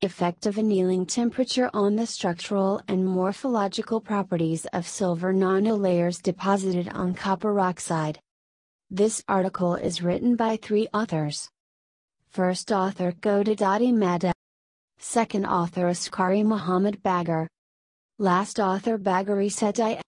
Effect of annealing temperature on the structural and morphological properties of silver nanolayers deposited on copper oxide. This article is written by three authors. First author Godadadi Mehta. Second author Askari Muhammad Bagar. Last author Bagari Setai.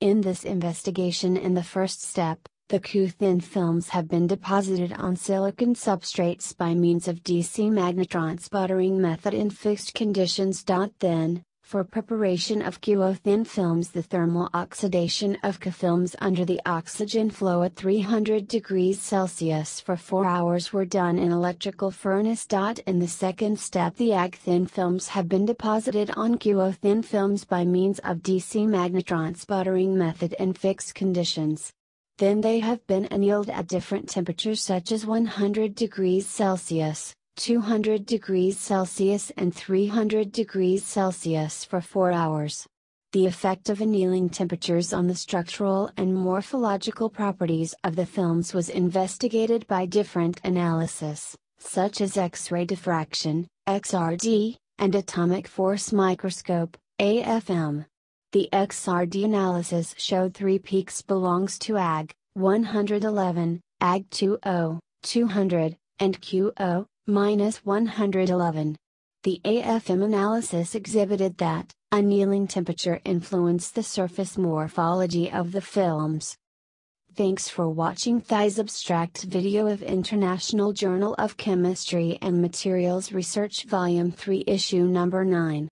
In this investigation in the first step, the Kuthin films have been deposited on silicon substrates by means of DC magnetron sputtering method in fixed conditions. Then, for preparation of thin films the thermal oxidation of K-films under the oxygen flow at 300 degrees Celsius for 4 hours were done in electrical furnace. In the second step the Ag-thin films have been deposited on thin films by means of DC magnetron sputtering method in fixed conditions. Then they have been annealed at different temperatures such as 100 degrees Celsius, 200 degrees Celsius and 300 degrees Celsius for 4 hours. The effect of annealing temperatures on the structural and morphological properties of the films was investigated by different analysis, such as X-ray diffraction, XRD, and atomic force microscope, AFM. The XRD analysis showed three peaks belongs to AG, 111, Ag 2O, 200, and QO, oh, minus 111. The AFM analysis exhibited that, annealing temperature influenced the surface morphology of the films. Thanks for watching Thais abstract video of International Journal of Chemistry and Materials Research Volume 3 Issue Number 9.